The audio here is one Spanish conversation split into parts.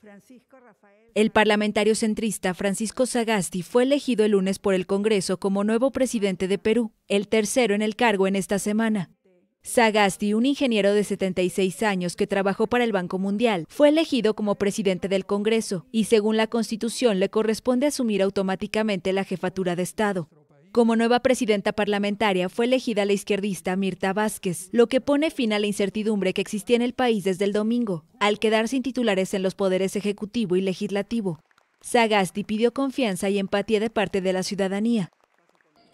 Francisco El parlamentario centrista Francisco Sagasti fue elegido el lunes por el Congreso como nuevo presidente de Perú, el tercero en el cargo en esta semana. Sagasti, un ingeniero de 76 años que trabajó para el Banco Mundial, fue elegido como presidente del Congreso y según la Constitución le corresponde asumir automáticamente la jefatura de Estado. Como nueva presidenta parlamentaria fue elegida la izquierdista Mirta Vázquez, lo que pone fin a la incertidumbre que existía en el país desde el domingo, al quedar sin titulares en los poderes ejecutivo y legislativo. Sagasti pidió confianza y empatía de parte de la ciudadanía.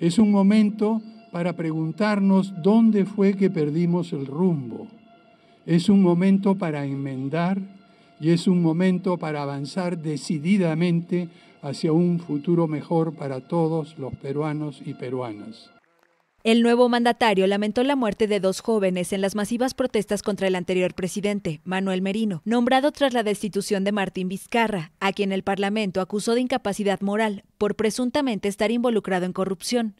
Es un momento para preguntarnos dónde fue que perdimos el rumbo. Es un momento para enmendar y es un momento para avanzar decididamente hacia un futuro mejor para todos los peruanos y peruanas. El nuevo mandatario lamentó la muerte de dos jóvenes en las masivas protestas contra el anterior presidente, Manuel Merino, nombrado tras la destitución de Martín Vizcarra, a quien el Parlamento acusó de incapacidad moral por presuntamente estar involucrado en corrupción.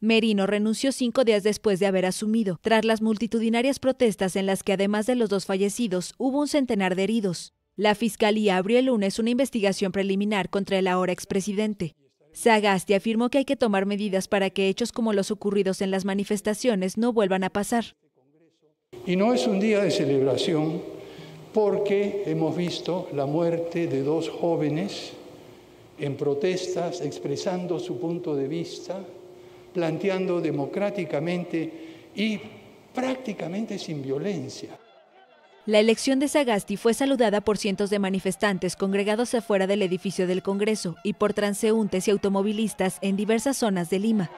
Merino renunció cinco días después de haber asumido, tras las multitudinarias protestas en las que además de los dos fallecidos hubo un centenar de heridos. La Fiscalía abrió el lunes una investigación preliminar contra el ahora expresidente. Sagasti afirmó que hay que tomar medidas para que hechos como los ocurridos en las manifestaciones no vuelvan a pasar. Y no es un día de celebración porque hemos visto la muerte de dos jóvenes en protestas, expresando su punto de vista, planteando democráticamente y prácticamente sin violencia. La elección de Sagasti fue saludada por cientos de manifestantes congregados afuera del edificio del Congreso y por transeúntes y automovilistas en diversas zonas de Lima.